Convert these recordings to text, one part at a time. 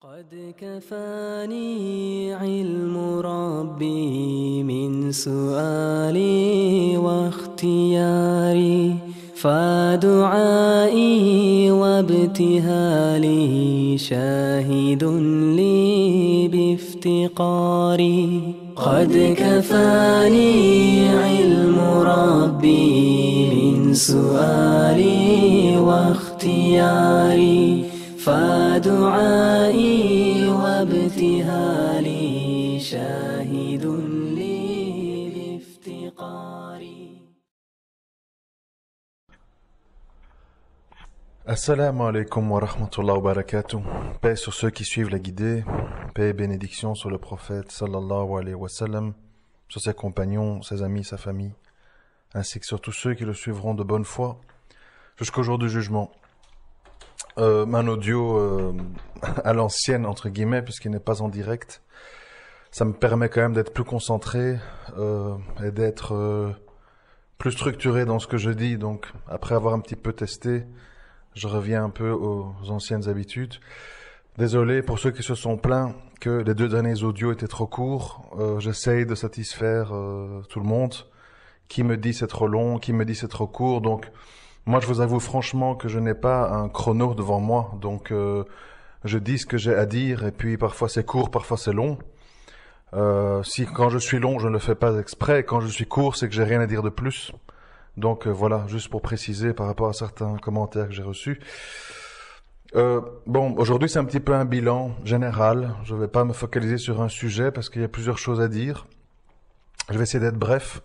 قد كفاني علم ربي من سؤالي واختياري فدعائي وابتهالي شاهد لي بافتقاري قد كفاني علم ربي من سؤالي واختياري فدعائي وابتهالي شاهد wa rahmatullahi wa Paix sur ceux qui suivent la guidée, paix et bénédiction sur le prophète sallallahu alayhi wa sallam, sur ses compagnons, ses amis, sa famille, ainsi que sur tous ceux qui le suivront de bonne foi jusqu'au jour du jugement euh, un audio euh, à l'ancienne entre guillemets puisqu'il n'est pas en direct. Ça me permet quand même d'être plus concentré euh, et d'être euh, plus structuré dans ce que je dis. Donc après avoir un petit peu testé, je reviens un peu aux anciennes habitudes. Désolé pour ceux qui se sont plaints que les deux derniers audios étaient trop courts. Euh, j'essaye de satisfaire tout le monde qui me dit c'est trop long, qui me dit c'est trop court. Donc moi, je vous avoue franchement que je n'ai pas un chrono devant moi, donc euh, je dis ce que j'ai à dire, et puis parfois c'est court, parfois c'est long. Euh, si quand je suis long, je ne le fais pas exprès, quand je suis court, c'est que j'ai rien à dire de plus. Donc euh, voilà, juste pour préciser par rapport à certains commentaires que j'ai reçus. bon, aujourd'hui c'est un petit peu un bilan général. Je ne vais pas me focaliser sur un sujet parce qu'il y a plusieurs choses à dire. Je vais essayer d'être bref.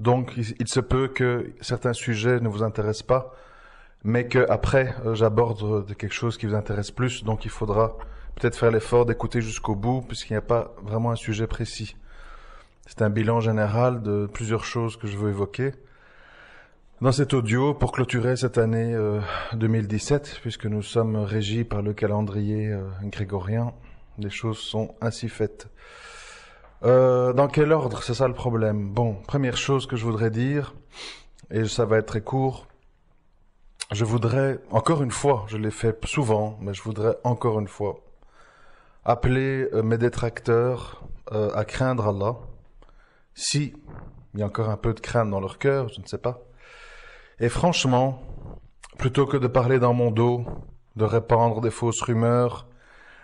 Donc, il, se peut que certains sujets ne vous intéressent pas, mais que après, euh, j'aborde euh, quelque chose qui vous intéresse plus. Donc, il faudra peut-être faire l'effort d'écouter jusqu'au bout, puisqu'il n'y a pas vraiment un sujet précis. C'est un bilan général de plusieurs choses que je veux évoquer. Dans cet audio, pour clôturer cette année 2017, euh, puisque nous sommes régis par le calendrier grégorien, les choses sont ainsi faites. Euh, dans quel ordre C'est ça le problème. Bon, première chose que je voudrais dire, et ça va être très court, je voudrais, encore une fois, je l'ai fait souvent, mais je voudrais encore une fois appeler euh, mes détracteurs euh, à craindre Allah. Si il y a encore un peu de crainte dans leur cœur, je ne sais pas. Et franchement, plutôt que de parler dans mon dos, de répandre des fausses rumeurs,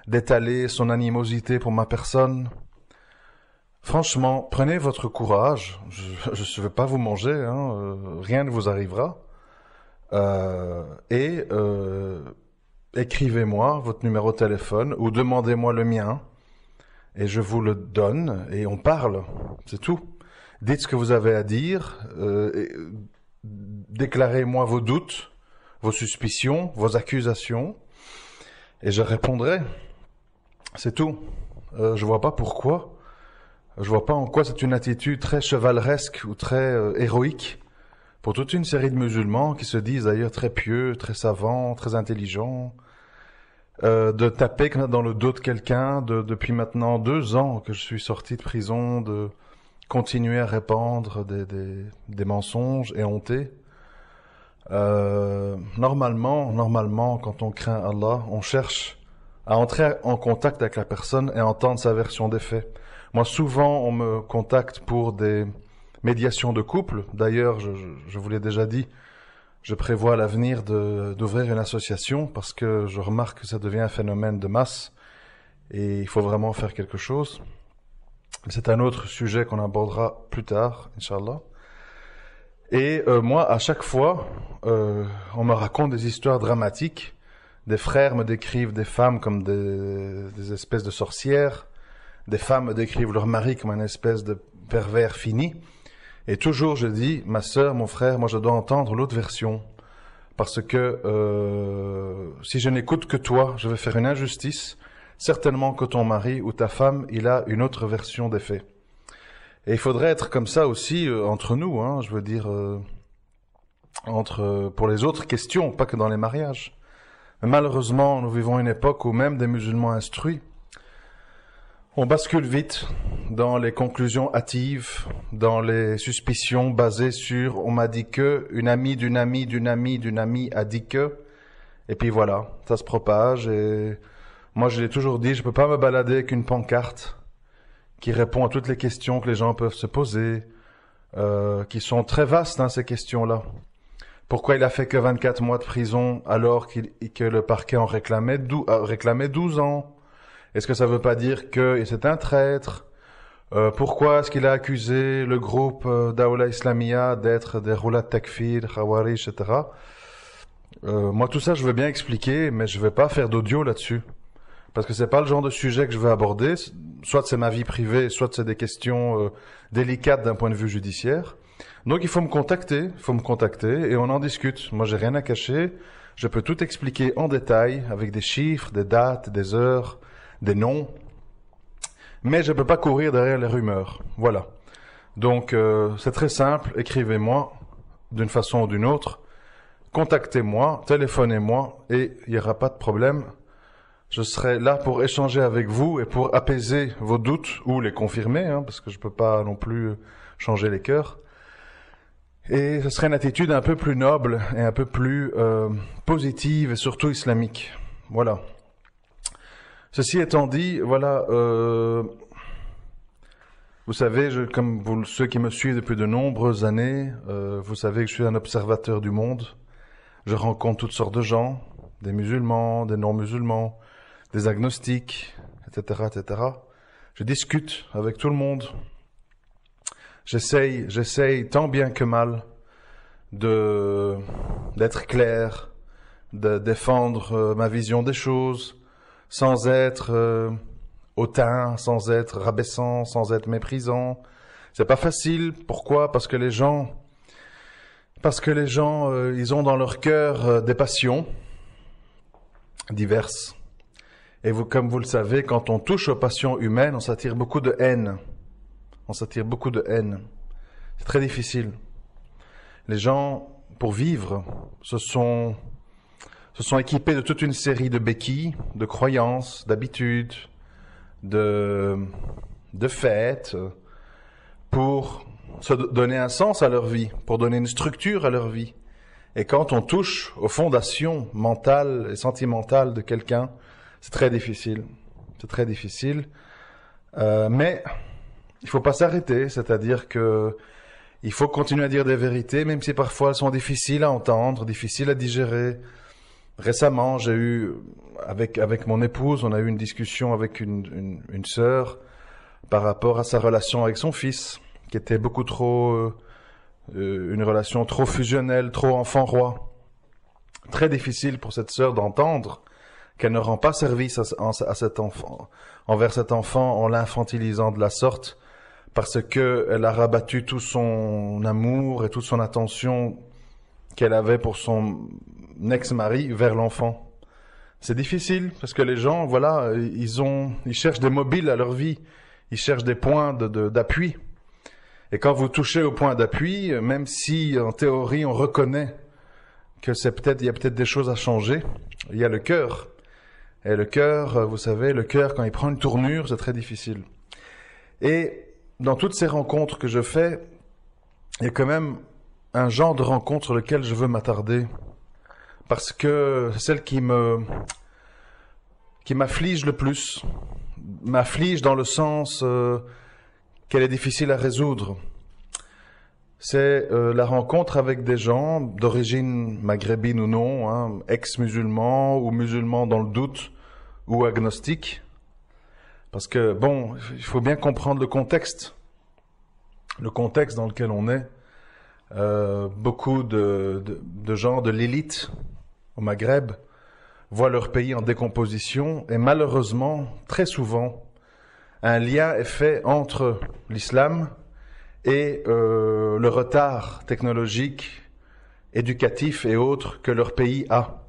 d'étaler son animosité pour ma personne, Franchement, prenez votre courage. Je ne vais pas vous manger, hein. euh, rien ne vous arrivera. Euh, et euh, écrivez-moi votre numéro de téléphone ou demandez-moi le mien et je vous le donne et on parle. C'est tout. Dites ce que vous avez à dire. Déclarez-moi vos doutes, vos suspicions, vos accusations et je répondrai. C'est tout. je vois pas pourquoi je vois pas en quoi c'est une attitude très chevaleresque ou très euh, héroïque pour toute une série de musulmans qui se disent d'ailleurs très pieux, très savants, très intelligents, euh, de taper dans le dos de quelqu'un depuis maintenant deux ans que je suis sorti de prison, de continuer à répandre des, mensonges et Euh, normalement, normalement, quand on craint Allah, on cherche à entrer en contact avec la personne et entendre sa version des faits. Moi, souvent, on me contacte pour des médiations de couple. D'ailleurs, je, vous l'ai déjà dit, je prévois à l'avenir d'ouvrir une association parce que je remarque que ça devient un phénomène de masse et il faut vraiment faire quelque chose. C'est un autre sujet qu'on abordera plus tard, Inch'Allah. Et euh, moi, à chaque fois, euh, on me raconte des histoires dramatiques. Des frères me décrivent des femmes comme des, des espèces de sorcières des femmes décrivent leur mari comme une espèce de pervers fini. Et toujours, je dis, ma sœur, mon frère, moi, je dois entendre l'autre version. Parce que euh, si je n'écoute que toi, je vais faire une injustice. Certainement que ton mari ou ta femme, il a une autre version des faits. Et il faudrait être comme ça aussi euh, entre nous, hein, je veux dire, euh, entre pour les autres questions, pas que dans les mariages. malheureusement, nous vivons une époque où même des musulmans instruits on bascule vite dans les conclusions hâtives, dans les suspicions basées sur on m'a dit que, une amie d'une amie d'une amie d'une amie a dit que, et puis voilà, ça se propage et moi je l'ai toujours dit, je peux pas me balader avec une pancarte qui répond à toutes les questions que les gens peuvent se poser, euh, qui sont très vastes hein, ces questions-là. Pourquoi il a fait que 24 mois de prison alors qu'il, que le parquet en réclamait, euh, réclamait 12 ans est-ce que ça veut pas dire que c'est un traître euh, pourquoi est-ce qu'il a accusé le groupe euh, Daoula Islamia d'être des roulats takfir, khawarij, etc. Euh, moi, tout ça, je veux bien expliquer, mais je ne vais pas faire d'audio là-dessus. Parce que c'est pas le genre de sujet que je veux aborder. Soit c'est ma vie privée, soit c'est des questions délicates d'un point de vue judiciaire. Donc il faut me contacter, il faut me contacter et on en discute. Moi, j'ai rien à cacher. Je peux tout expliquer en détail avec des chiffres, des dates, des heures, des noms, mais je ne peux pas courir derrière les rumeurs. Voilà. Donc euh, c'est très simple, écrivez-moi d'une façon ou d'une autre, contactez-moi, téléphonez-moi et il n'y aura pas de problème. Je serai là pour échanger avec vous et pour apaiser vos doutes ou les confirmer, hein, parce que je ne peux pas non plus changer les cœurs. Et ce serait une attitude un peu plus noble et un peu plus euh, positive et surtout islamique. Voilà. Ceci étant dit, voilà, euh, vous savez, je, comme ceux qui me suivent depuis de nombreuses années, euh, vous savez que je suis un observateur du monde. Je rencontre toutes sortes de gens, des musulmans, des non-musulmans, des agnostiques, etc., etc. Je discute avec tout le monde. J'essaye, j'essaye tant bien que mal de d'être clair, de défendre euh, ma vision des choses, sans être euh, hautain, sans être rabaissant, sans être méprisant. C'est pas facile. Pourquoi Parce que les gens, parce que les gens, euh, ils ont dans leur cœur euh, des passions diverses. Et vous, comme vous le savez, quand on touche aux passions humaines, on s'attire beaucoup de haine. On s'attire beaucoup de haine. C'est très difficile. Les gens, pour vivre, se sont se sont équipés de toute une série de béquilles, de croyances, d'habitudes, de, de fêtes, pour se donner un sens à leur vie, pour donner une structure à leur vie. Et quand on touche aux fondations mentales et sentimentales de quelqu'un, c'est très difficile. C'est très difficile. Euh, mais il faut pas s'arrêter, c'est-à-dire que il faut continuer à dire des vérités, même si parfois elles sont difficiles à entendre, difficiles à digérer, récemment, j'ai eu avec avec mon épouse, on a eu une discussion avec une, une, sœur par rapport à sa relation avec son fils, qui était beaucoup trop euh, euh, une relation trop fusionnelle, trop enfant roi. Très difficile pour cette sœur d'entendre qu'elle ne rend pas service à, à, cet enfant, envers cet enfant en l'infantilisant de la sorte, parce que elle a rabattu tout son amour et toute son attention qu'elle avait pour son ex-mari vers l'enfant. C'est difficile parce que les gens, voilà, euh, ils ont, ils cherchent des mobiles à leur vie, ils cherchent des points d'appui. Et quand vous touchez au point d'appui, euh, même si en théorie on reconnaît que c'est peut-être, il y a peut-être des choses à changer, il y a le cœur. Et le cœur, euh, vous savez, le cœur quand il prend une tournure, c'est très difficile. Et dans toutes ces rencontres que je fais, il y a quand même un genre de rencontre sur lequel je veux m'attarder. Parce que celle qui me, qui m'afflige le plus, m'afflige dans le sens euh, qu'elle est difficile à résoudre. C'est euh, la rencontre avec des gens d'origine maghrébine ou non, hein, ex-musulmans ou musulmans dans le doute ou agnostiques. Parce que, bon, il faut bien comprendre le contexte, le contexte dans lequel on est. Euh, beaucoup de, de, gens de l'élite au Maghreb voient leur pays en décomposition et malheureusement, très souvent, un lien est fait entre l'islam et euh, le retard technologique, éducatif et autres que leur pays a.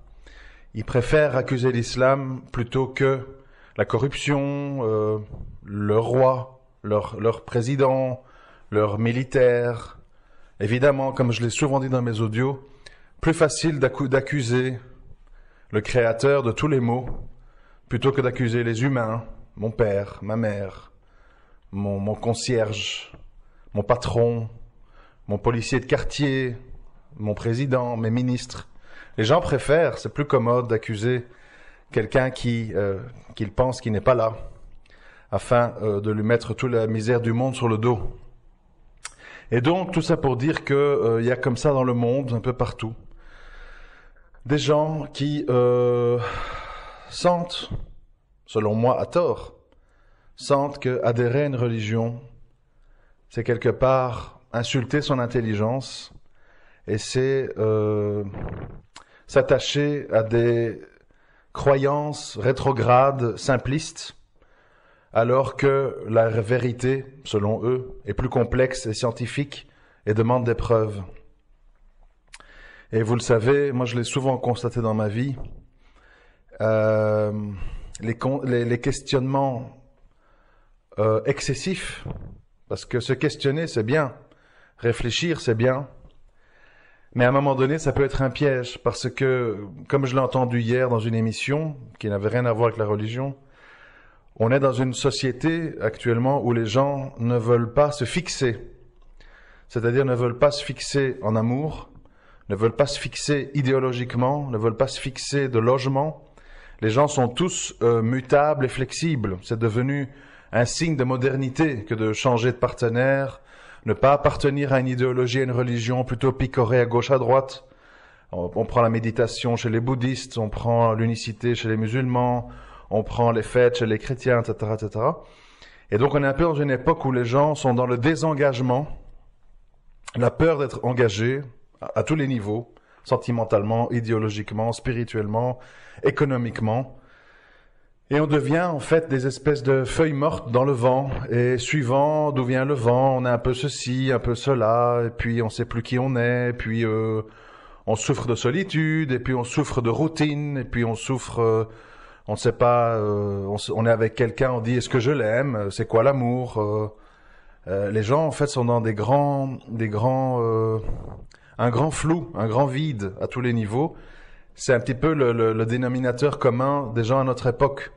Ils préfèrent accuser l'islam plutôt que la corruption, euh, le roi, leur, leur président, leurs militaires, Évidemment, comme je l'ai souvent dit dans mes audios, plus facile d'accuser le créateur de tous les maux plutôt que d'accuser les humains, mon père, ma mère, mon, concierge, mon patron, mon policier de quartier, mon président, mes ministres. Les gens préfèrent, c'est plus commode d'accuser quelqu'un qui euh, qu'ils pensent qu'il n'est pas là, afin euh, de lui mettre toute la misère du monde sur le dos. Et donc tout ça pour dire qu'il il euh, y a comme ça dans le monde, un peu partout, des gens qui euh, sentent, selon moi à tort, sentent que adhérer à une religion, c'est quelque part insulter son intelligence et c'est euh, s'attacher à des croyances rétrogrades, simplistes, alors que la vérité, selon eux, est plus complexe et scientifique et demande des preuves. Et vous le savez, moi je l'ai souvent constaté dans ma vie, euh, les, questionnements euh, excessifs, parce que se questionner c'est bien, réfléchir c'est bien, mais à un moment donné ça peut être un piège, parce que comme je l'ai entendu hier dans une émission qui n'avait rien à voir avec la religion, on est dans une société actuellement où les gens ne veulent pas se fixer, c'est-à-dire ne veulent pas se fixer en amour, ne veulent pas se fixer idéologiquement, ne veulent pas se fixer de logement. Les gens sont tous euh, mutables et flexibles. C'est devenu un signe de modernité que de changer de partenaire, ne pas appartenir à une idéologie, à une religion, plutôt picorer à gauche, à droite. on prend la méditation chez les bouddhistes, on prend l'unicité chez les musulmans, on prend les fêtes chez les chrétiens, etc., etc. Et donc on est un peu dans une époque où les gens sont dans le désengagement, la peur d'être engagés à, tous les niveaux, sentimentalement, idéologiquement, spirituellement, économiquement. Et on devient en fait des espèces de feuilles mortes dans le vent. Et suivant d'où vient le vent, on a un peu ceci, un peu cela, et puis on sait plus qui on est, et puis euh, on souffre de solitude, et puis on souffre de routine, et puis on souffre euh, on ne sait pas, euh, on, est avec quelqu'un, on dit est-ce que je l'aime, euh, c'est quoi l'amour. Euh, les gens en fait sont dans des grands, des grands, un grand flou, un grand vide à tous les niveaux. C'est un petit peu le, le, dénominateur commun des gens à notre époque.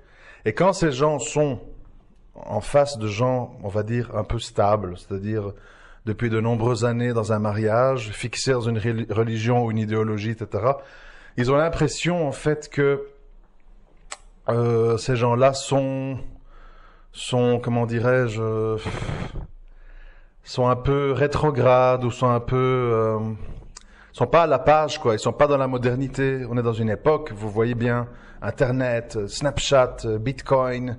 Et quand ces gens sont en face de gens, on va dire un peu stables, c'est-à-dire depuis de nombreuses années dans un mariage, fixés dans une religion ou une idéologie, etc., ils ont l'impression en fait que euh, ces gens-là sont, sont, comment dirais-je, sont un peu rétrogrades ou sont un peu, euh, sont pas à la page quoi. Ils sont pas dans la modernité. On est dans une époque, vous voyez bien, Internet, Snapchat, Bitcoin.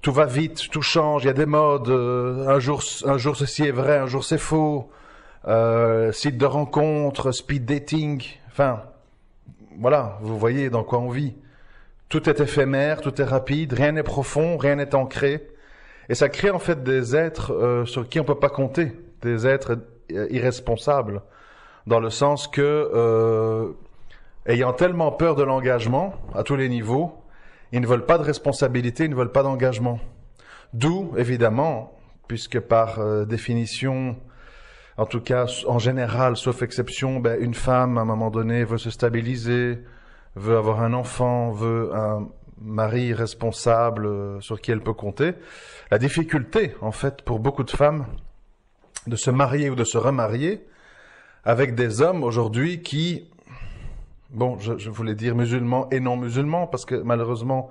Tout va vite, tout change, il y a des modes, euh, un jour, un jour ceci est vrai, un jour c'est faux, site de rencontre, speed dating, enfin, voilà, vous voyez dans quoi on vit. Tout est éphémère, tout est rapide, rien n'est profond, rien n'est ancré. Et ça crée en fait des êtres euh, sur qui on peut pas compter, des êtres euh, irresponsables, dans le sens que, euh, ayant tellement peur de l'engagement à tous les niveaux, ils ne veulent pas de responsabilité, ils ne veulent pas d'engagement. D'où, évidemment, puisque par définition, en tout cas en général, sauf exception, ben, une femme à un moment donné veut se stabiliser, veut avoir un enfant, veut un mari responsable euh, sur qui elle peut compter. La difficulté, en fait, pour beaucoup de femmes de se marier ou de se remarier avec des hommes aujourd'hui qui, bon, je, voulais dire musulmans et non musulmans, parce que malheureusement,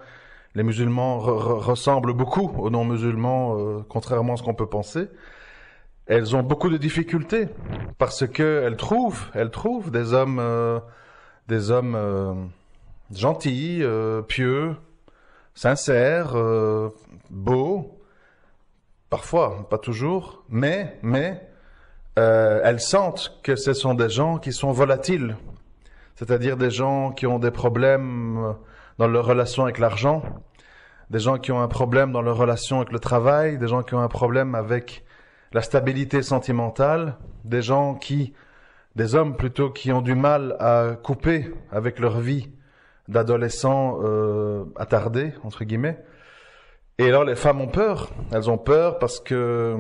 les musulmans ressemblent beaucoup aux non musulmans, euh, contrairement à ce qu'on peut penser. Elles ont beaucoup de difficultés parce que elles trouvent, elles trouvent des hommes euh, des hommes euh, gentils, euh, pieux, sincères, euh, beaux, parfois, pas toujours, mais, mais elles sentent que ce sont des gens qui sont volatiles, c'est-à-dire des gens qui ont des problèmes dans leur relation avec l'argent, des gens qui ont un problème dans leur relation avec le travail, des gens qui ont un problème avec la stabilité sentimentale, des gens qui des hommes plutôt qui ont du mal à couper avec leur vie d'adolescent euh, entre guillemets. Et alors les femmes ont peur. Elles ont peur parce que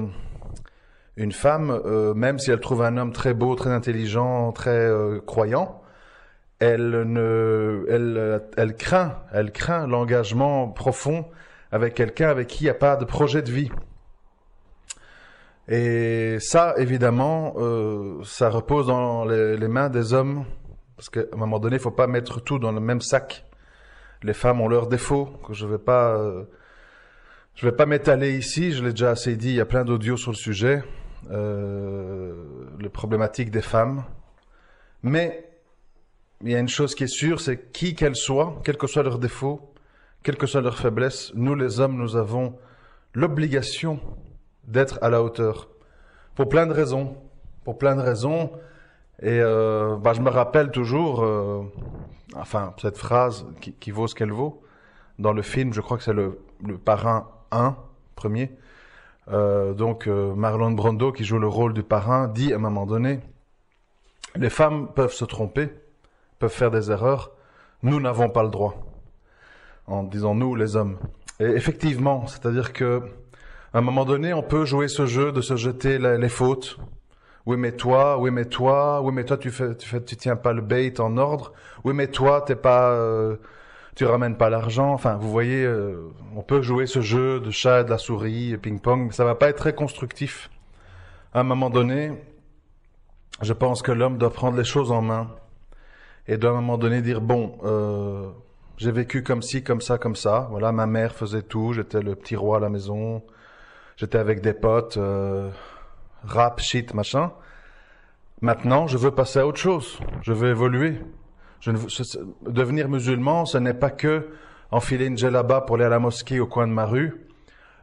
une femme, euh, même si elle trouve un homme très beau, très intelligent, très euh, croyant, elle ne, elle, elle craint, elle craint l'engagement profond avec quelqu'un avec qui il n'y a pas de projet de vie. Et ça, évidemment, euh, ça repose dans les, mains des hommes, parce qu'à un moment donné, il ne faut pas mettre tout dans le même sac. Les femmes ont leurs défauts, que je vais pas, euh, vais pas m'étaler ici. Je l'ai déjà assez dit. Il y a plein d'audios sur le sujet, euh, les problématiques des femmes. Mais il y a une chose qui est sûre, c'est qui qu'elles soient, quels que soient leurs défauts, quelles que soient leurs faiblesses, nous les hommes, nous avons l'obligation d'être à la hauteur. Pour plein de raisons. Pour plein de raisons. Et euh, bah, je me rappelle toujours, euh, enfin, cette phrase qui, qui vaut ce qu'elle vaut. Dans le film, je crois que c'est le, le, parrain 1, premier. Euh, donc euh, Marlon Brando, qui joue le rôle du parrain, dit à un moment donné, les femmes peuvent se tromper, peuvent faire des erreurs, nous n'avons pas le droit. En disant nous, les hommes. Et effectivement, c'est-à-dire que à un moment donné, on peut jouer ce jeu de se jeter les fautes. Oui, mais toi, oui, mais toi, oui, mais toi, tu fais, tu fais, tu tiens pas le bait en ordre. Oui, mais toi, t'es pas, euh, tu ramènes pas l'argent. Enfin, vous voyez, euh, on peut jouer ce jeu de chat, de la souris, ping-pong, mais ça va pas être très constructif. À un moment donné, je pense que l'homme doit prendre les choses en main et doit à un moment donné dire bon, euh, j'ai vécu comme ci, comme ça, comme ça. Voilà, ma mère faisait tout, j'étais le petit roi à la maison. J'étais avec des potes, euh, rap, shit, machin. Maintenant, je veux passer à autre chose. Je veux évoluer. Je ne, devenir musulman, ce n'est pas que enfiler une djellaba pour aller à la mosquée au coin de ma rue,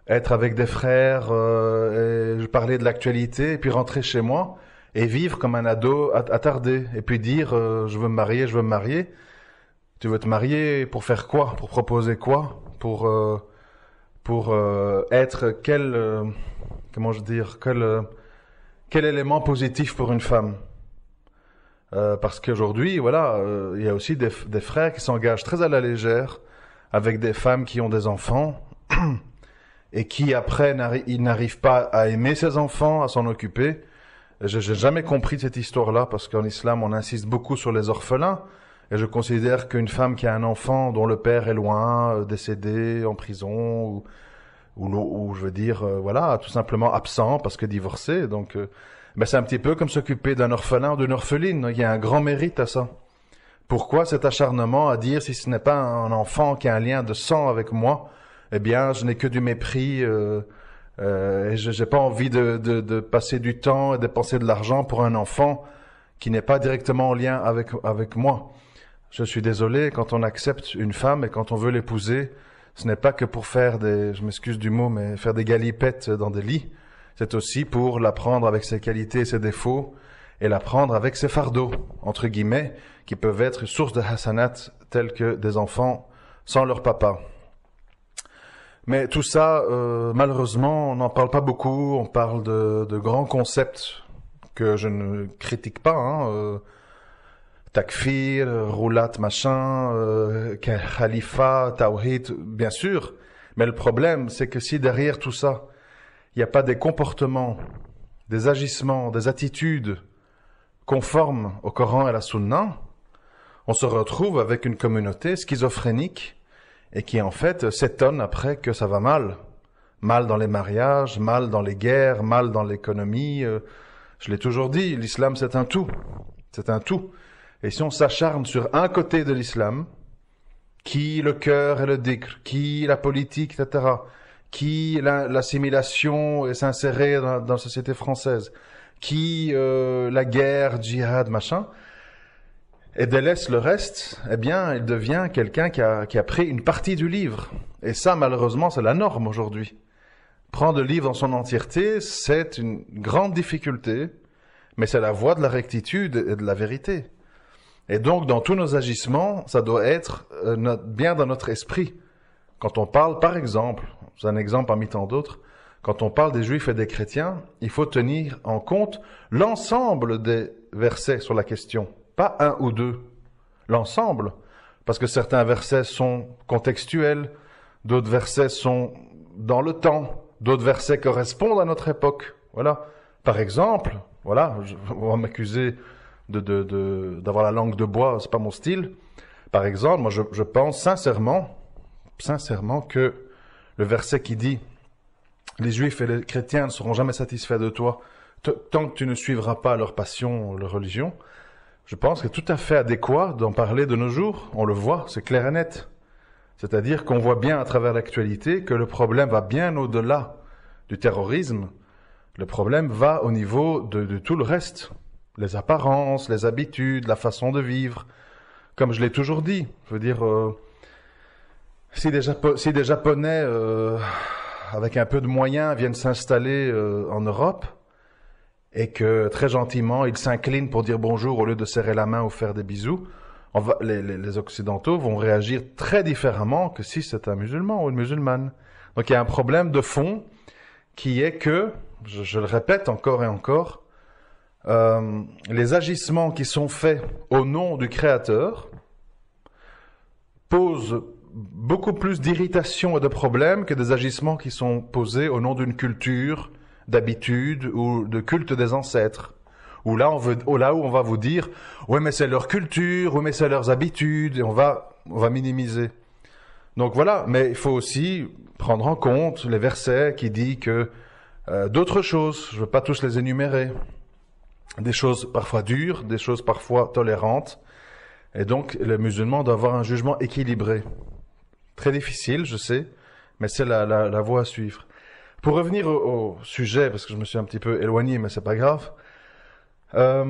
être avec des frères, euh, et parler de l'actualité, et puis rentrer chez moi et vivre comme un ado attardé, et puis dire euh, je veux me marier, je veux me marier. Tu veux te marier pour faire quoi Pour proposer quoi Pour euh, pour euh, être quel euh, comment je dire quel euh, quel élément positif pour une femme parce qu'aujourd'hui voilà il y a aussi des, frères qui s'engagent très à la légère avec des femmes qui ont des enfants et qui après n'arrivent pas à aimer ses enfants à s'en occuper Je n'ai jamais compris cette histoire là parce qu'en islam on insiste beaucoup sur les orphelins et je considère qu'une femme qui a un enfant dont le père est loin, décédé, en prison, ou, je veux dire, euh, voilà, tout simplement absent parce que divorcé. Donc, euh, ben, c'est un petit peu comme s'occuper d'un orphelin ou d'une orpheline. Hein. Il y a un grand mérite à ça. Pourquoi cet acharnement à dire si ce n'est pas un enfant qui a un lien de sang avec moi, eh bien, je n'ai que du mépris. Euh, euh, et je n'ai pas envie de, de, passer du temps et dépenser de l'argent pour un enfant qui n'est pas directement en lien avec, avec moi. Je suis désolé, quand on accepte une femme et quand on veut l'épouser, ce n'est pas que pour faire des, je m'excuse du mot, mais faire des galipettes dans des lits. C'est aussi pour l'apprendre avec ses qualités et ses défauts et l'apprendre avec ses fardeaux, entre guillemets, qui peuvent être source de hasanat tels que des enfants sans leur papa. Mais tout ça, euh, malheureusement, on n'en parle pas beaucoup. On parle de, grands concepts que je ne critique pas. Hein, euh, Takfir, Roulat, machin, euh, Khalifa, Tawhid, bien sûr. Mais le problème, c'est que si derrière tout ça, il n'y a pas des comportements, des agissements, des attitudes conformes au Coran et à la Sunna, on se retrouve avec une communauté schizophrénique et qui en fait s'étonne après que ça va mal. Mal dans les mariages, mal dans les guerres, mal dans l'économie. Euh, je l'ai toujours dit, l'islam c'est un tout. C'est un tout. Et si on s'acharne sur un côté de l'islam, qui le cœur et le dhikr, qui la politique, etc., qui l'assimilation et s'insérer dans, la société française, qui euh, la guerre, djihad, machin, et délaisse ben, le reste, eh bien, il devient quelqu'un qui a, qui a pris une partie du livre. Et ça, malheureusement, c'est la norme aujourd'hui. Prendre le livre dans son entièreté, c'est une grande difficulté, mais c'est la voie de la rectitude et de la vérité. Et donc, dans tous nos agissements, ça doit être euh, bien dans notre esprit. Quand on parle, par exemple, c'est un exemple parmi tant d'autres, quand on parle des juifs et des chrétiens, il faut tenir en compte l'ensemble des versets sur la question, pas un ou deux, l'ensemble, parce que certains versets sont contextuels, d'autres versets sont dans le temps, d'autres versets correspondent à notre époque. Voilà. Par exemple, voilà, on va m'accuser d'avoir la langue de bois, c'est pas mon style. Par exemple, moi, je, pense sincèrement, sincèrement que le verset qui dit les Juifs et les chrétiens ne seront jamais satisfaits de toi tant que tu ne suivras pas leur passion, leur religion. Je pense que tout à fait adéquat d'en parler de nos jours. On le voit, c'est clair et net. C'est-à-dire qu'on voit bien à travers l'actualité que le problème va bien au-delà du terrorisme. Le problème va au niveau de tout le reste. Les apparences, les habitudes, la façon de vivre. Comme je l'ai toujours dit, je veux dire, euh, si, des Japonais, euh, avec un peu de moyens, viennent s'installer euh, en Europe, et que très gentiment, ils s'inclinent pour dire bonjour au lieu de serrer la main ou faire des bisous, les, Occidentaux vont réagir très différemment que si c'est un musulman ou une musulmane. Donc il y a un problème de fond qui est que, je le répète encore et encore, euh, les agissements qui sont faits au nom du Créateur posent beaucoup plus d'irritation et de problèmes que des agissements qui sont posés au nom d'une culture, d'habitude ou de culte des ancêtres. Ou là, on veut, oh, là où on va vous dire, ouais mais c'est leur culture, ouais mais c'est leurs habitudes, et on va, on va minimiser. Donc voilà, mais il faut aussi prendre en compte les versets qui disent que euh, d'autres choses, je ne veux pas tous les énumérer des choses parfois dures, des choses parfois tolérantes. Et donc, le musulman doit avoir un jugement équilibré. Très difficile, je sais, mais c'est la, la, voie à suivre. Pour revenir au, sujet, parce que je me suis un petit peu éloigné, mais c'est pas grave, euh,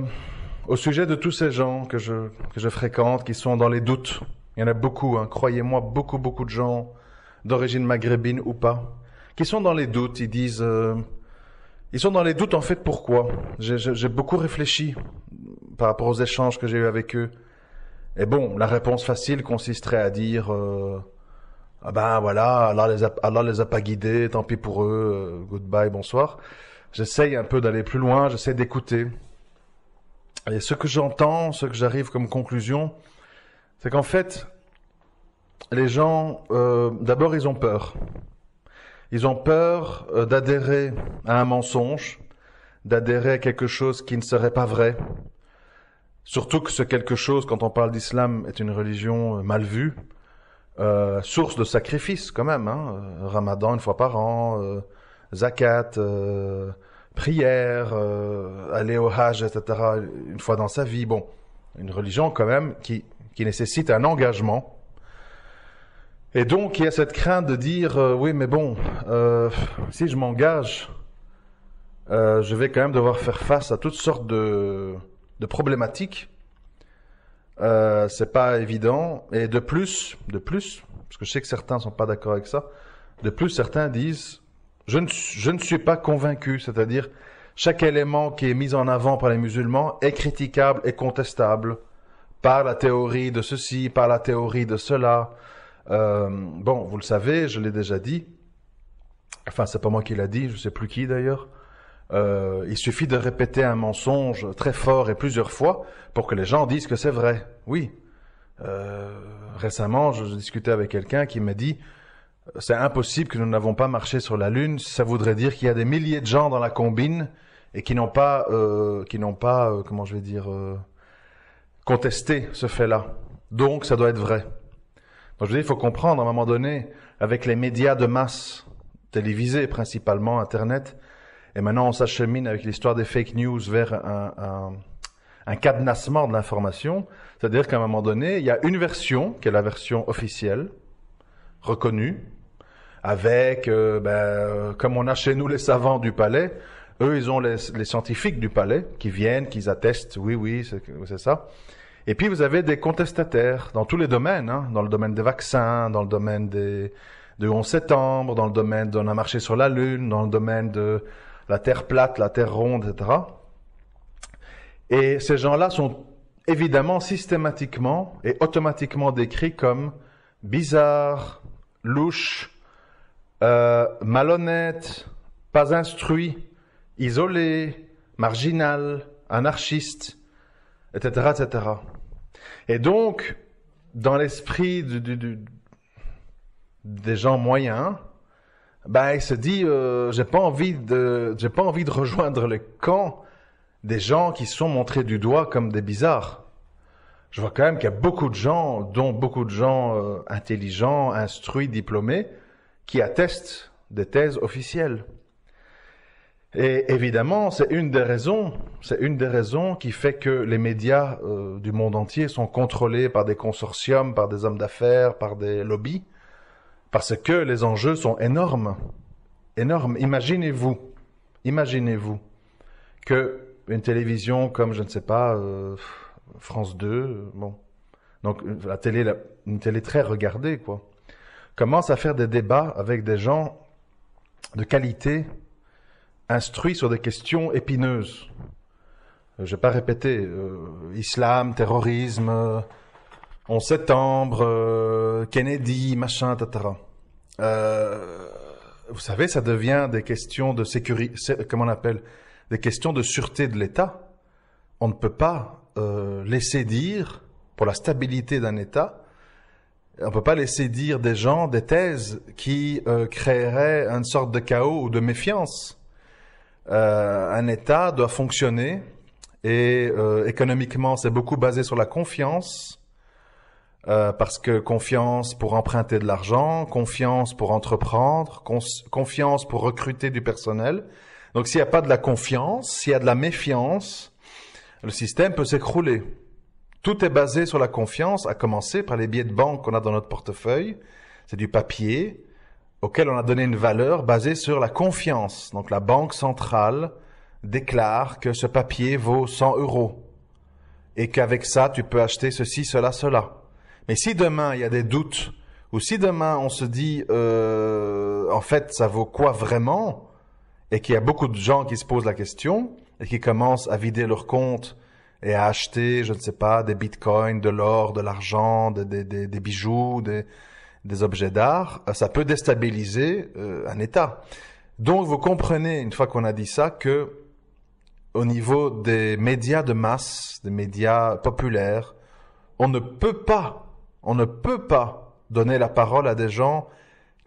au sujet de tous ces gens que je, que je fréquente, qui sont dans les doutes, il y en a beaucoup, hein. croyez-moi, beaucoup, beaucoup de gens d'origine maghrébine ou pas, qui sont dans les doutes, ils disent... Euh, ils sont dans les doutes en fait pourquoi. J'ai beaucoup réfléchi par rapport aux échanges que j'ai eus avec eux. Et bon, la réponse facile consisterait à dire euh, ah ben voilà, Allah les a, les a pas guidés, tant pis pour eux, euh, goodbye, bonsoir. J'essaye un peu d'aller plus loin, j'essaie d'écouter. Et ce que j'entends, ce que j'arrive comme conclusion, c'est qu'en fait, les gens, euh, d'abord, ils ont peur. Ils ont peur euh, d'adhérer à un mensonge, d'adhérer à quelque chose qui ne serait pas vrai. Surtout que ce quelque chose, quand on parle d'islam, est une religion euh, mal vue, euh, source de sacrifices quand même. Hein. Ramadan une fois par an, zakat, prière, aller au hajj, etc. Une fois dans sa vie. Bon, une religion quand même qui, qui nécessite un engagement et donc, il y a cette crainte de dire, euh, oui, mais bon, euh, si je m'engage, euh, je vais quand même devoir faire face à toutes sortes de, de problématiques. c'est pas évident. Et de plus, de plus, parce que je sais que certains sont pas d'accord avec ça, de plus, certains disent, je ne, je ne suis pas convaincu, c'est-à-dire, chaque élément qui est mis en avant par les musulmans est critiquable et contestable par la théorie de ceci, par la théorie de cela, euh, bon, vous le savez, je l'ai déjà dit. Enfin, c'est pas moi qui l'a dit, je sais plus qui d'ailleurs. Euh, il suffit de répéter un mensonge très fort et plusieurs fois pour que les gens disent que c'est vrai. Oui. Euh, récemment, je discutais avec quelqu'un qui m'a dit c'est impossible que nous n'avons pas marché sur la Lune. Ça voudrait dire qu'il y a des milliers de gens dans la combine et qui n'ont pas, qui n'ont pas, comment je vais dire, contesté ce fait-là. Donc, ça doit être vrai. Donc je veux dire, il faut comprendre à un moment donné, avec les médias de masse, télévisés principalement, Internet, et maintenant on s'achemine avec l'histoire des fake news vers un, un, cadenassement de l'information, c'est-à-dire qu'à un moment donné, il y a une version, qui est la version officielle, reconnue, avec, euh, ben, euh, comme on a chez nous les savants du palais, eux, ils ont les, les scientifiques du palais qui viennent, qui attestent, oui, oui, c'est ça. Et puis vous avez des contestataires dans tous les domaines, hein, dans le domaine des vaccins, dans le domaine des, 11 septembre, dans le domaine d'un marché sur la Lune, dans le domaine de la Terre plate, la Terre ronde, etc. Et ces gens-là sont évidemment systématiquement et automatiquement décrits comme bizarres, louches, euh, malhonnêtes, pas instruits, isolés, marginal, anarchistes, etc., etc. Et donc, dans l'esprit des gens moyens, ben, il se dit, euh, je j'ai pas envie de, rejoindre le camp des gens qui sont montrés du doigt comme des bizarres. Je vois quand même qu'il y a beaucoup de gens, dont beaucoup de gens euh, intelligents, instruits, diplômés, qui attestent des thèses officielles. Et évidemment, c'est une des raisons, c'est une des raisons qui fait que les médias euh, du monde entier sont contrôlés par des consortiums, par des hommes d'affaires, par des lobbies, parce que les enjeux sont énormes, énormes. Imaginez-vous, imaginez-vous que une télévision comme je ne sais pas euh, France 2, bon, donc euh, la télé, une télé très regardée quoi, commence à faire des débats avec des gens de qualité instruit sur des questions épineuses. Euh, je vais pas répéter, euh, islam, terrorisme, 11 euh, septembre, Kennedy, machin, etc. vous savez, ça devient des questions de sécurité, comment on appelle, des questions de sûreté de l'État. On ne peut pas laisser dire, pour la stabilité d'un État, on ne peut pas laisser dire des gens, des thèses qui créeraient une sorte de chaos ou de méfiance. Euh, un État doit fonctionner et euh, économiquement, c'est beaucoup basé sur la confiance. Euh, parce que confiance pour emprunter de l'argent, confiance pour entreprendre, confiance pour recruter du personnel. Donc s'il n'y a pas de la confiance, s'il y a de la méfiance, le système peut s'écrouler. Tout est basé sur la confiance, à commencer par les billets de banque qu'on a dans notre portefeuille. C'est du papier, auquel on a donné une valeur basée sur la confiance. Donc la Banque centrale déclare que ce papier vaut 100 euros et qu'avec ça, tu peux acheter ceci, cela, cela. Mais si demain, il y a des doutes, ou si demain, on se dit, euh, en fait, ça vaut quoi vraiment, et qu'il y a beaucoup de gens qui se posent la question, et qui commencent à vider leur compte et à acheter, je ne sais pas, des bitcoins, de l'or, de l'argent, des, des bijoux, des, des objets d'art, euh, ça peut déstabiliser euh, un État. Donc vous comprenez, une fois qu'on a dit ça, que au niveau des médias de masse, des médias populaires, on ne peut pas, on ne peut pas donner la parole à des gens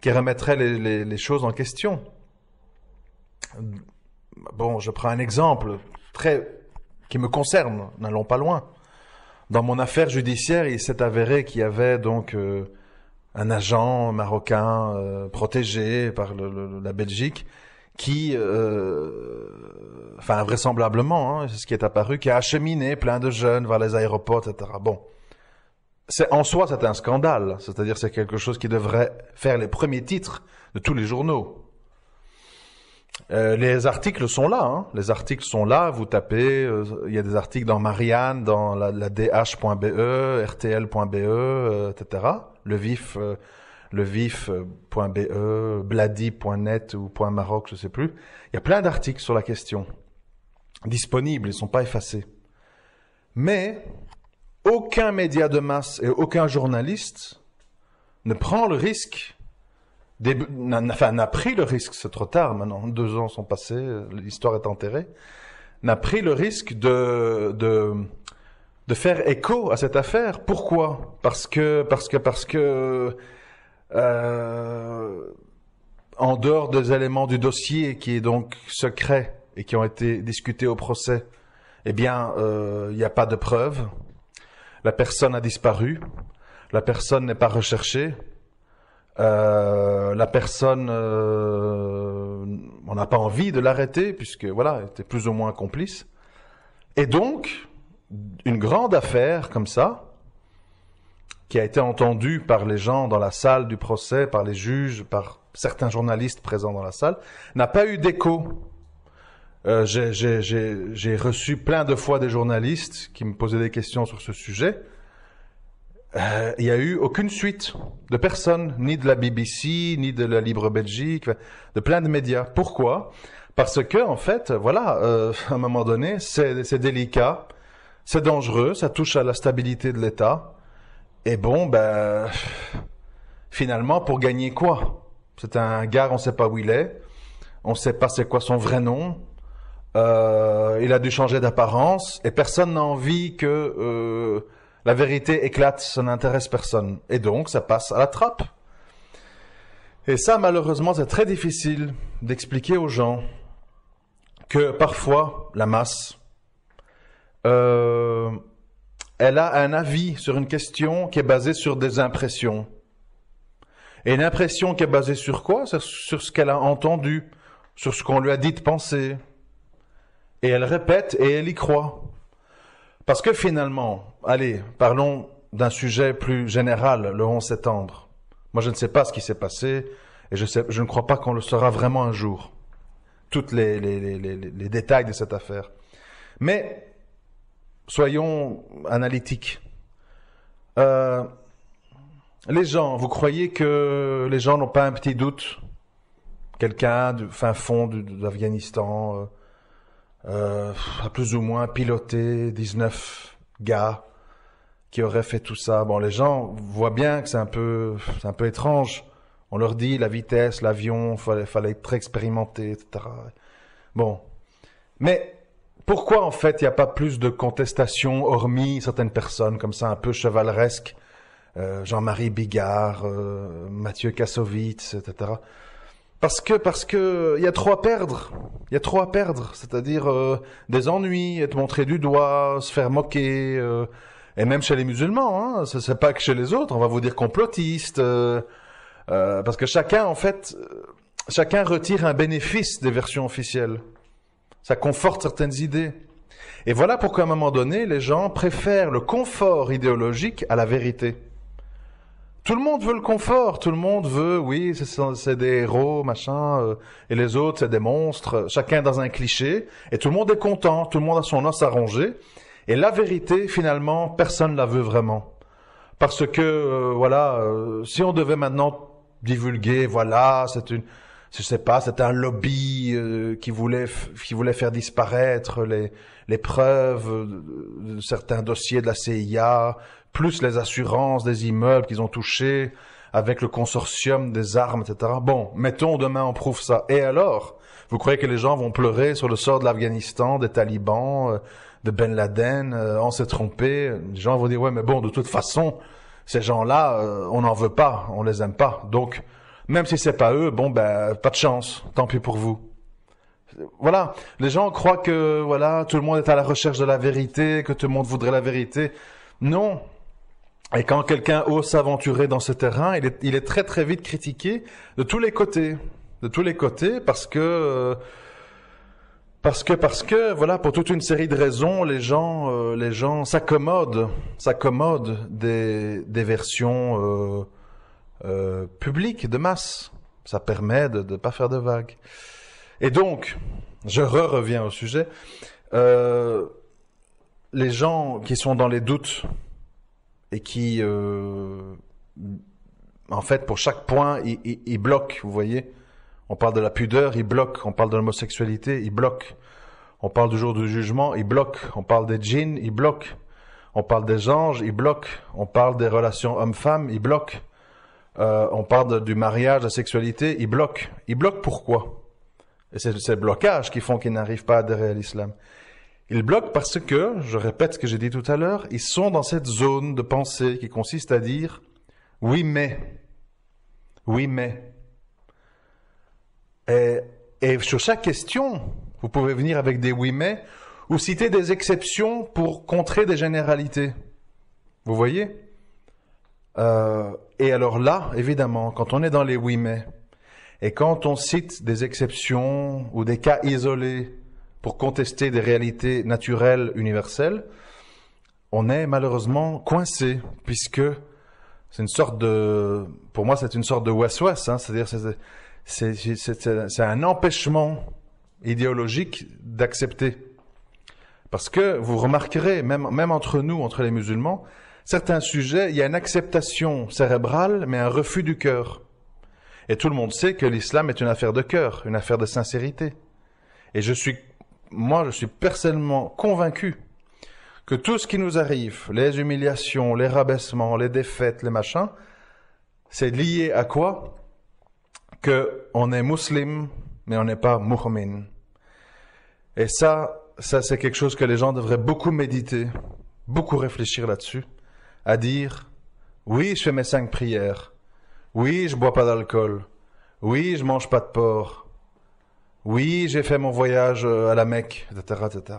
qui remettraient les, choses en question. Bon, je prends un exemple très qui me concerne, n'allons pas loin. Dans mon affaire judiciaire, il s'est avéré qu'il y avait donc euh, un agent marocain euh, protégé par le, la Belgique qui, euh, enfin vraisemblablement, hein, c'est ce qui est apparu, qui a acheminé plein de jeunes vers les aéroports, etc. Bon, c'est en soi c'est un scandale, c'est-à-dire c'est quelque chose qui devrait faire les premiers titres de tous les journaux. Euh, les articles sont là, hein. les articles sont là. Vous tapez, il y a des articles dans Marianne, dans la, la dh.be, rtl.be, etc le vif, euh, le vif.be, euh, bladi.net ou .maroc, je sais plus. Il y a plein d'articles sur la question disponibles, ils sont pas effacés. Mais aucun média de masse et aucun journaliste ne prend le risque n'a pris le risque, c'est trop tard maintenant, deux ans sont passés, euh, l'histoire est enterrée, n'a pris le risque de, de, de faire écho à cette affaire. Pourquoi Parce que parce que parce que euh, en dehors des éléments du dossier qui est donc secret et qui ont été discutés au procès, eh bien, euh, il n'y a pas de preuves. La personne a disparu. La personne n'est pas recherchée. Euh, la personne, euh, on n'a pas envie de l'arrêter puisque voilà, elle était plus ou moins complice. Et donc, une grande affaire comme ça, qui a été entendue par les gens dans la salle du procès, par les juges, par certains journalistes présents dans la salle, n'a pas eu d'écho. Euh, j'ai reçu plein de fois des journalistes qui me posaient des questions sur ce sujet. Euh, il n'y a eu aucune suite de personne, ni de la BBC, ni de la Libre Belgique, de plein de médias. Pourquoi Parce que, en fait, voilà, euh, à un moment donné, c'est délicat c'est dangereux, ça touche à la stabilité de l'État. Et bon, ben, finalement, pour gagner quoi C'est un gars, on ne sait pas où il est, on ne sait pas c'est quoi son vrai nom. Euh, il a dû changer d'apparence et personne n'a envie que euh, la vérité éclate, ça n'intéresse personne. Et donc, ça passe à la trappe. Et ça, malheureusement, c'est très difficile d'expliquer aux gens que parfois, la masse, euh, elle a un avis sur une question qui est basée sur des impressions. Et une impression qui est basée sur quoi Sur ce qu'elle a entendu, sur ce qu'on lui a dit de penser. Et elle répète et elle y croit. Parce que finalement, allez, parlons d'un sujet plus général, le 11 septembre. Moi, je ne sais pas ce qui s'est passé et je, ne crois pas qu'on le saura vraiment un jour. Toutes les détails de cette affaire. Mais soyons analytiques. Euh, les gens, vous croyez que les gens n'ont pas un petit doute Quelqu'un du fin fond d'Afghanistan euh, a euh, plus ou moins piloté 19 gars qui auraient fait tout ça. Bon, les gens voient bien que c'est un peu, c'est un peu étrange. On leur dit la vitesse, l'avion, fallait, fallait être très expérimenté, etc. Bon, mais pourquoi en fait il n'y a pas plus de contestation, hormis certaines personnes comme ça un peu chevaleresques, euh, Jean-Marie Bigard, euh, Mathieu Kassovitz, etc. Parce que parce que il y a trop à perdre, il y a trop à perdre, c'est-à-dire euh, des ennuis, être montré du doigt, se faire moquer, et même chez les musulmans, hein, c'est pas que chez les autres, on va vous dire complotiste, parce que chacun en fait, chacun retire un bénéfice des versions officielles. Ça conforte certaines idées. Et voilà pourquoi à un moment donné, les gens préfèrent le confort idéologique à la vérité. Tout le monde veut le confort, tout le monde veut, oui, c'est des héros, machin, euh, et les autres, c'est des monstres, chacun dans un cliché, et tout le monde est content, tout le monde a son os à ronger, et la vérité, finalement, personne ne la veut vraiment. Parce que, euh, voilà, euh, si on devait maintenant divulguer, voilà, c'est une, je sais pas, c'était un lobby euh, qui voulait qui voulait faire disparaître les les preuves de, certains dossiers de la CIA, plus les assurances des immeubles qu'ils ont touchés avec le consortium des armes, etc. Bon, mettons demain on prouve ça. Et alors, vous croyez que les gens vont pleurer sur le sort de l'Afghanistan, des talibans, euh, de Ben Laden euh, On s'est trompé. Les gens vont dire ouais, mais bon, de toute façon, ces gens-là, on n'en veut pas, on les aime pas, donc même si c'est pas eux, bon ben pas de chance, tant pis pour vous. Voilà, les gens croient que voilà tout le monde est à la recherche de la vérité, que tout le monde voudrait la vérité. Non. Et quand quelqu'un ose s'aventurer dans ce terrain, il est, il est, très très vite critiqué de tous les côtés, de tous les côtés, parce que parce que parce que voilà pour toute une série de raisons les gens euh, les gens s'accommodent s'accommodent des des versions euh, euh, public de masse. Ça permet de ne pas faire de vagues. Et donc, je reviens au sujet. Euh, les gens qui sont dans les doutes et qui, euh, en fait, pour chaque point, ils, ils, bloquent, vous voyez. On parle de la pudeur, ils bloquent. On parle de l'homosexualité, ils bloquent. On parle du jour du jugement, ils bloquent. On parle des djinns, ils bloquent. On parle des anges, ils bloquent. On parle des relations hommes-femmes, ils bloquent. Euh, on parle du mariage, de la sexualité, ils bloquent. Ils bloquent pourquoi Et c'est ces blocages qui font qu'ils n'arrivent pas à adhérer à l'islam. Ils bloquent parce que, je répète ce que j'ai dit tout à l'heure, ils sont dans cette zone de pensée qui consiste à dire oui mais, oui mais. Et, sur chaque question, vous pouvez venir avec des oui mais ou citer des exceptions pour contrer des généralités. Vous voyez euh, et alors là, évidemment, quand on est dans les oui mais, et quand on cite des exceptions ou des cas isolés pour contester des réalités naturelles universelles, on est malheureusement coincé, puisque c'est une sorte de, pour moi, c'est une sorte de waswas, hein, c'est-à-dire c'est un empêchement idéologique d'accepter. Parce que vous remarquerez, même, même entre nous, entre les musulmans, certains sujets, il y a une acceptation cérébrale, mais un refus du cœur. Et tout le monde sait que l'islam est une affaire de cœur, une affaire de sincérité. Et je suis, moi, je suis personnellement convaincu que tout ce qui nous arrive, les humiliations, les rabaissements, les défaites, les machins, c'est lié à quoi Que on est musulman, mais on n'est pas mu'min. Et ça, ça c'est quelque chose que les gens devraient beaucoup méditer, beaucoup réfléchir là-dessus à dire Oui, je fais mes cinq prières. Oui, je bois pas d'alcool. Oui, je mange pas de porc. Oui, j'ai fait mon voyage euh, à la Mecque, etc., etc.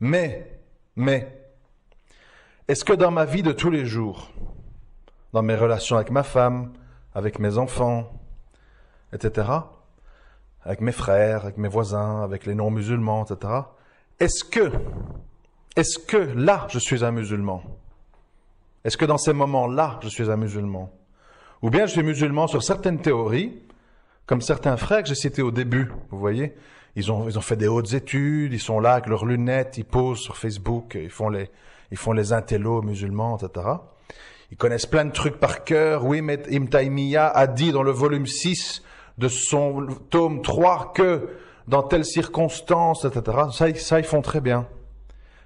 Mais, mais, est-ce que dans ma vie de tous les jours, dans mes relations avec ma femme, avec mes enfants, etc., avec mes frères, avec mes voisins, avec les non-musulmans, etc., est-ce que, est-ce que là, je suis un musulman est-ce que dans ces moments-là, je suis un musulman Ou bien je suis musulman sur certaines théories, comme certains frères que j'ai cités au début, vous voyez ils ont, ils ont fait des hautes études, ils sont là avec leurs lunettes, ils posent sur Facebook, ils font les, ils font les intellos musulmans, etc. Ils connaissent plein de trucs par cœur. Oui, mais a dit dans le volume 6 de son tome 3 que dans telles circonstances, etc. Ça, ça, ils font très bien.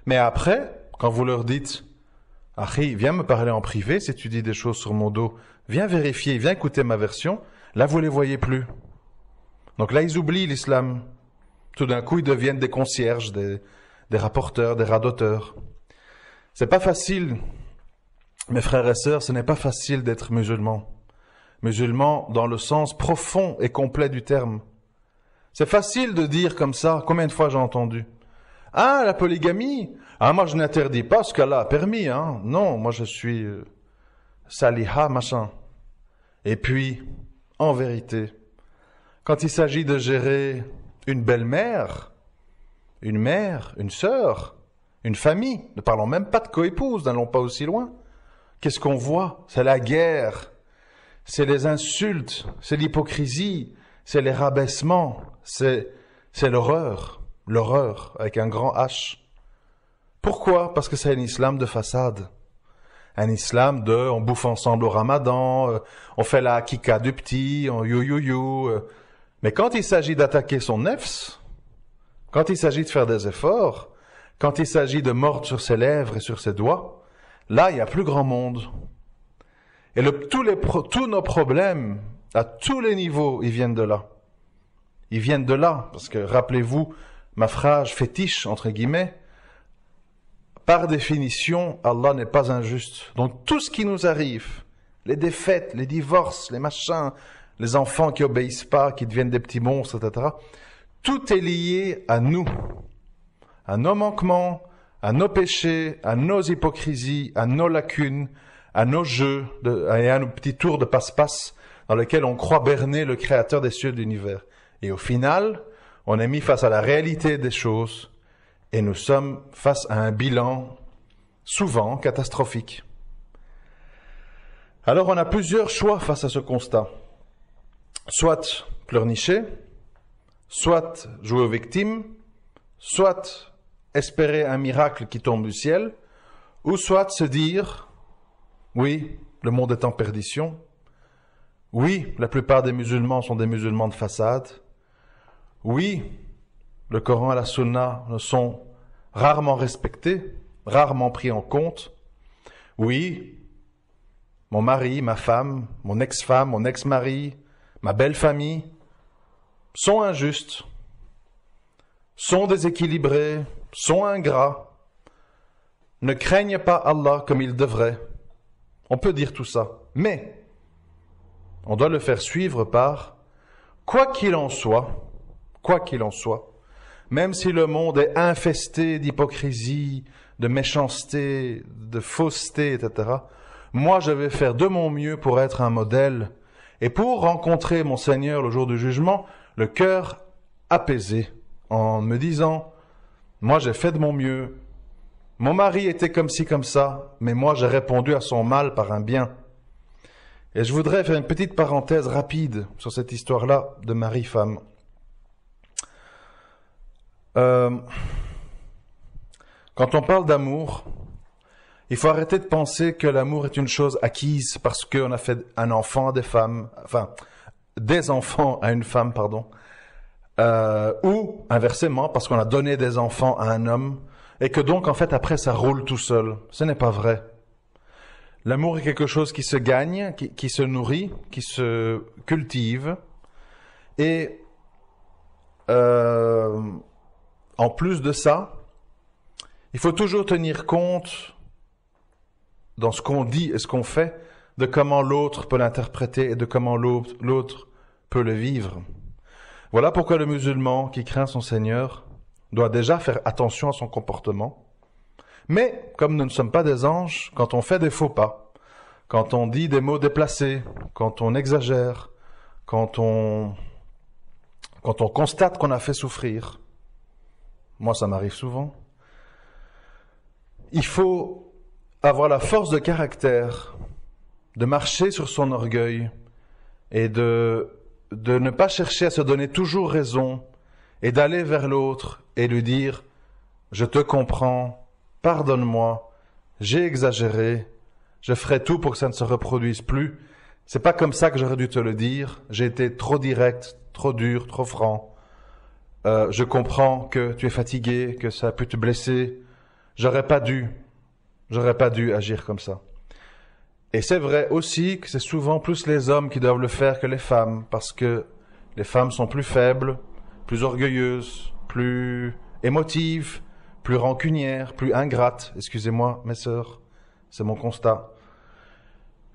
Mais après, quand vous leur dites, viens me parler en privé si tu dis des choses sur mon dos. Viens vérifier, viens écouter ma version. Là, vous les voyez plus. Donc là, ils oublient l'islam. Tout d'un coup, ils deviennent des concierges, des, des rapporteurs, des radoteurs. C'est pas facile, mes frères et sœurs, ce n'est pas facile d'être musulman. Musulman dans le sens profond et complet du terme. C'est facile de dire comme ça, combien de fois j'ai entendu. Ah, la polygamie, ah, moi, je n'interdis pas ce qu'Allah a permis, hein. Non, moi, je suis euh, saliha, machin. Et puis, en vérité, quand il s'agit de gérer une belle-mère, une mère, une sœur, une famille, ne parlons même pas de coépouse, n'allons pas aussi loin, qu'est-ce qu'on voit C'est la guerre, c'est les insultes, c'est l'hypocrisie, c'est les rabaissements, c'est l'horreur, l'horreur avec un grand H. Pourquoi Parce que c'est un islam de façade. Un islam de on bouffe ensemble au ramadan, euh, on fait la kika du petit, on you-you-you. Euh. Mais quand il s'agit d'attaquer son nefs, quand il s'agit de faire des efforts, quand il s'agit de mordre sur ses lèvres et sur ses doigts, là, il n'y a plus grand monde. Et le, tous, les, tous nos problèmes, à tous les niveaux, ils viennent de là. Ils viennent de là, parce que rappelez-vous ma phrase fétiche, entre guillemets, par définition, Allah n'est pas injuste. Donc tout ce qui nous arrive, les défaites, les divorces, les machins, les enfants qui obéissent pas, qui deviennent des petits monstres, etc., tout est lié à nous, à nos manquements, à nos péchés, à nos hypocrisies, à nos lacunes, à nos jeux et à nos petits tours de passe-passe dans lesquels on croit berner le créateur des cieux de l'univers. Et au final, on est mis face à la réalité des choses et nous sommes face à un bilan souvent catastrophique. Alors on a plusieurs choix face à ce constat. Soit pleurnicher, soit jouer aux victimes, soit espérer un miracle qui tombe du ciel, ou soit se dire, oui, le monde est en perdition, oui, la plupart des musulmans sont des musulmans de façade, oui, le Coran et la Sunna ne sont rarement respectés, rarement pris en compte. Oui, mon mari, ma femme, mon ex-femme, mon ex-mari, ma belle famille sont injustes, sont déséquilibrés, sont ingrats, ne craignent pas Allah comme ils devraient. On peut dire tout ça, mais on doit le faire suivre par quoi qu'il en soit, quoi qu'il en soit, même si le monde est infesté d'hypocrisie, de méchanceté, de fausseté, etc., moi je vais faire de mon mieux pour être un modèle et pour rencontrer mon Seigneur le jour du jugement, le cœur apaisé, en me disant, moi j'ai fait de mon mieux, mon mari était comme ci, comme ça, mais moi j'ai répondu à son mal par un bien. Et je voudrais faire une petite parenthèse rapide sur cette histoire-là de mari-femme. Euh, quand on parle d'amour, il faut arrêter de penser que l'amour est une chose acquise parce qu'on a fait un enfant à des femmes, enfin, des enfants à une femme, pardon, euh, ou inversement, parce qu'on a donné des enfants à un homme, et que donc, en fait, après, ça roule tout seul. Ce n'est pas vrai. L'amour est quelque chose qui se gagne, qui, se nourrit, qui se cultive, et euh, en plus de ça, il faut toujours tenir compte dans ce qu'on dit et ce qu'on fait de comment l'autre peut l'interpréter et de comment l'autre peut le vivre. Voilà pourquoi le musulman qui craint son Seigneur doit déjà faire attention à son comportement. Mais comme nous ne sommes pas des anges, quand on fait des faux pas, quand on dit des mots déplacés, quand on exagère, quand on, quand on constate qu'on a fait souffrir, moi, ça m'arrive souvent. Il faut avoir la force de caractère, de marcher sur son orgueil et de, ne pas chercher à se donner toujours raison et d'aller vers l'autre et lui dire Je te comprends, pardonne-moi, j'ai exagéré, je ferai tout pour que ça ne se reproduise plus. C'est pas comme ça que j'aurais dû te le dire, j'ai été trop direct, trop dur, trop franc. Euh, je comprends que tu es fatigué, que ça a pu te blesser. J'aurais pas dû, j'aurais pas dû agir comme ça. Et c'est vrai aussi que c'est souvent plus les hommes qui doivent le faire que les femmes, parce que les femmes sont plus faibles, plus orgueilleuses, plus émotives, plus rancunières, plus ingrates. Excusez-moi, mes sœurs, c'est mon constat.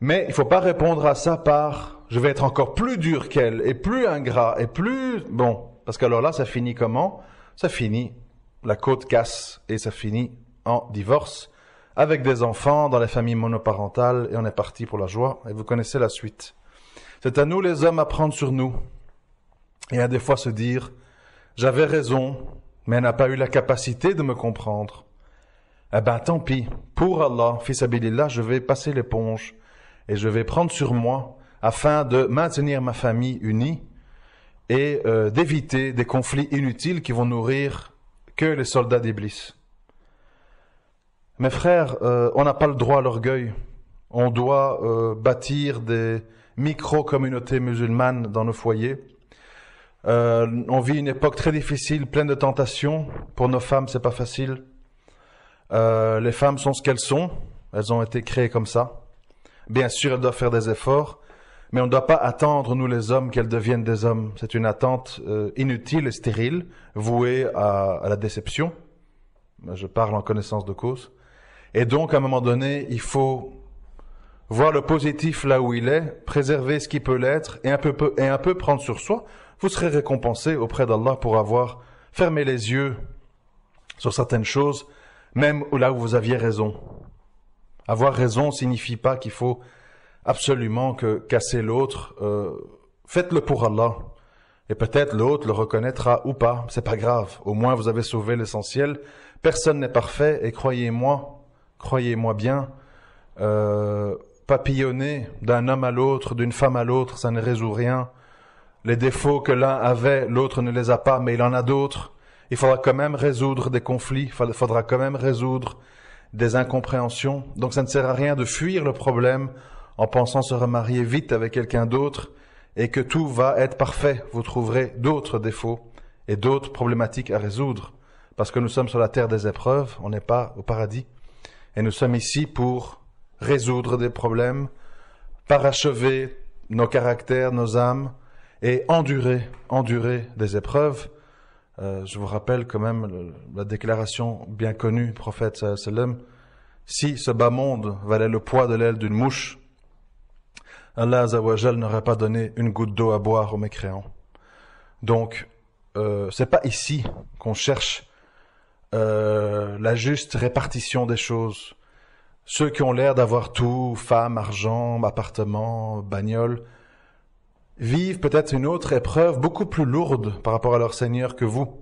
Mais il faut pas répondre à ça par je vais être encore plus dur qu'elle et plus ingrat et plus bon. Parce que alors là, ça finit comment Ça finit, la côte casse et ça finit en divorce avec des enfants dans les familles monoparentales et on est parti pour la joie. Et vous connaissez la suite. C'est à nous les hommes à prendre sur nous et à des fois se dire j'avais raison, mais elle n'a pas eu la capacité de me comprendre. Eh ben tant pis, pour Allah, fils Abilillah, je vais passer l'éponge et je vais prendre sur moi afin de maintenir ma famille unie et euh, d'éviter des conflits inutiles qui vont nourrir que les soldats d'Iblis. Mes frères, euh, on n'a pas le droit à l'orgueil. On doit euh, bâtir des micro-communautés musulmanes dans nos foyers. on vit une époque très difficile, pleine de tentations. Pour nos femmes, c'est pas facile. les femmes sont ce qu'elles sont. Elles ont été créées comme ça. Bien sûr, elles doivent faire des efforts, mais on ne doit pas attendre, nous les hommes, qu'elles deviennent des hommes. C'est une attente euh, inutile et stérile, vouée à, la déception. Je parle en connaissance de cause. Et donc, à un moment donné, il faut voir le positif là où il est, préserver ce qui peut l'être et un peu, et un peu prendre sur soi. Vous serez récompensé auprès d'Allah pour avoir fermé les yeux sur certaines choses, même là où vous aviez raison. Avoir raison signifie pas qu'il faut absolument que casser l'autre, euh, faites-le pour Allah. Et peut-être l'autre le reconnaîtra ou pas, c'est pas grave. Au moins vous avez sauvé l'essentiel. Personne n'est parfait et croyez-moi, croyez-moi bien, euh, papillonner d'un homme à l'autre, d'une femme à l'autre, ça ne résout rien. Les défauts que l'un avait, l'autre ne les a pas, mais il en a d'autres. Il faudra quand même résoudre des conflits, il faudra quand même résoudre des incompréhensions. Donc ça ne sert à rien de fuir le problème en pensant se remarier vite avec quelqu'un d'autre et que tout va être parfait, vous trouverez d'autres défauts et d'autres problématiques à résoudre, parce que nous sommes sur la terre des épreuves, on n'est pas au paradis, et nous sommes ici pour résoudre des problèmes, parachever nos caractères, nos âmes, et endurer, endurer des épreuves. Euh, je vous rappelle quand même la déclaration bien connue, prophète sallam, si ce bas monde valait le poids de l'aile d'une mouche, Allah Azawajal n'aurait pas donné une goutte d'eau à boire aux mécréants. Donc, euh, c'est pas ici qu'on cherche euh, la juste répartition des choses. Ceux qui ont l'air d'avoir tout, femme, argent, appartement, bagnole, vivent peut-être une autre épreuve beaucoup plus lourde par rapport à leur Seigneur que vous.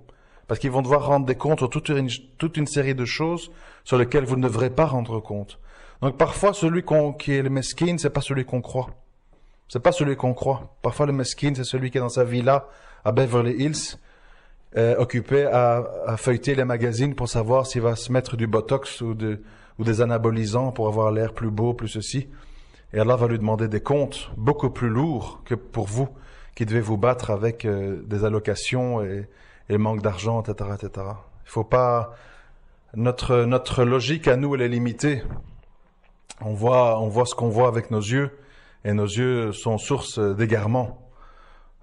Parce qu'ils vont devoir rendre des comptes sur toute une, série de choses sur lesquelles vous ne devrez pas rendre compte. Donc parfois, celui qui est le mesquine, c'est pas celui qu'on croit. C'est pas celui qu'on croit. Parfois, le mesquine, c'est celui qui est dans sa villa à Beverly Hills, euh, occupé à, à, feuilleter les magazines pour savoir s'il va se mettre du botox ou, de, ou des anabolisants pour avoir l'air plus beau, plus ceci. Et Allah va lui demander des comptes beaucoup plus lourds que pour vous, qui devez vous battre avec euh, des allocations et, et manque d'argent, etc., etc. Il faut pas. Notre, notre logique à nous, elle est limitée. On voit, on voit ce qu'on voit avec nos yeux et nos yeux sont source d'égarement.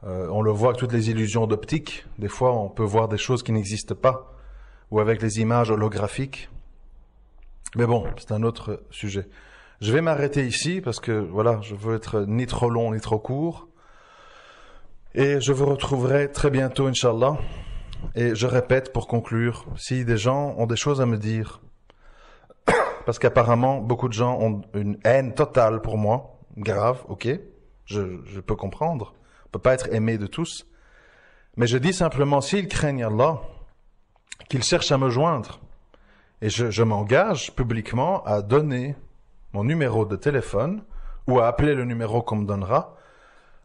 Euh, on le voit avec toutes les illusions d'optique. Des fois, on peut voir des choses qui n'existent pas, ou avec les images holographiques. Mais bon, c'est un autre sujet. Je vais m'arrêter ici parce que voilà, je veux être ni trop long ni trop court. Et je vous retrouverai très bientôt, Inch'Allah. Et je répète pour conclure, si des gens ont des choses à me dire, parce qu'apparemment beaucoup de gens ont une haine totale pour moi, grave, ok, je, peux comprendre. On peut pas être aimé de tous. Mais je dis simplement, s'ils craignent Allah, qu'ils cherchent à me joindre. Et je, m'engage publiquement à donner mon numéro de téléphone ou à appeler le numéro qu'on me donnera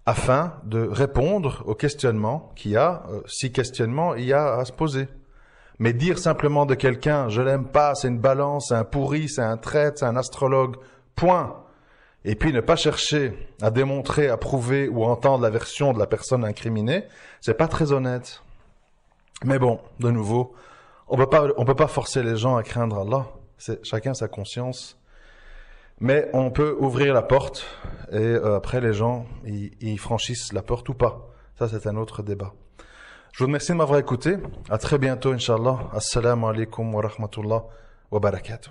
afin de répondre aux questionnements qu'il y a, euh, si questionnement il y a à se poser. Mais dire simplement de quelqu'un, je l'aime pas, c'est une balance, c'est un pourri, c'est un traître, c'est un astrologue, point et puis ne pas chercher à démontrer, à prouver ou entendre la version de la personne incriminée, c'est pas très honnête. Mais bon, de nouveau, on peut pas, on peut pas forcer les gens à craindre Allah. C'est chacun sa conscience. Mais on peut ouvrir la porte et euh, après les gens, ils franchissent la porte ou pas. Ça, c'est un autre débat. Je vous remercie de m'avoir écouté. À très bientôt, Inch'Allah. Assalamu alaikum wa rahmatullah wa barakatuh.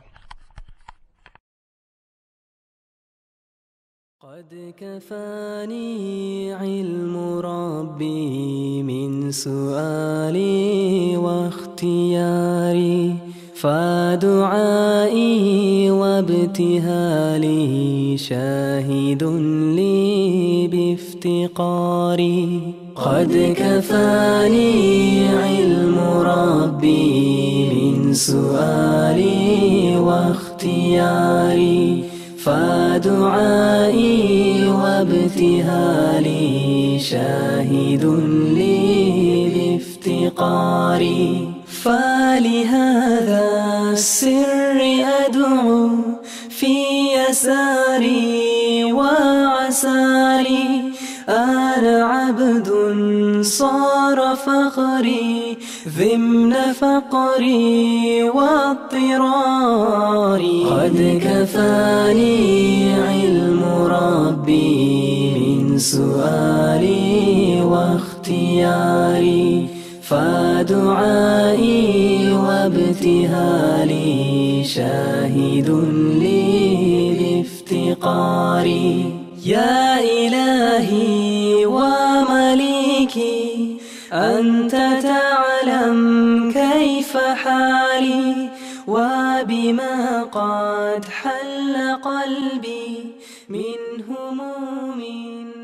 قد كفاني علم ربي من سؤالي واختياري فدعائي وابتهالي شاهد لي بافتقاري قد كفاني علم ربي من سؤالي واختياري فدعائي ودعائي وابتهالي شاهد لي بافتقاري فلهذا السر أدعو في يساري وعساري أنا عبد صار فخري ضمن فقري واضطراري قد كفاني علم ربي من سؤالي واختياري فدعائي وابتهالي شاهد لي بافتقاري يا إلهي ومليكي أنت تعلم أعلم كيف حالي وبما قد حل قلبي من هموم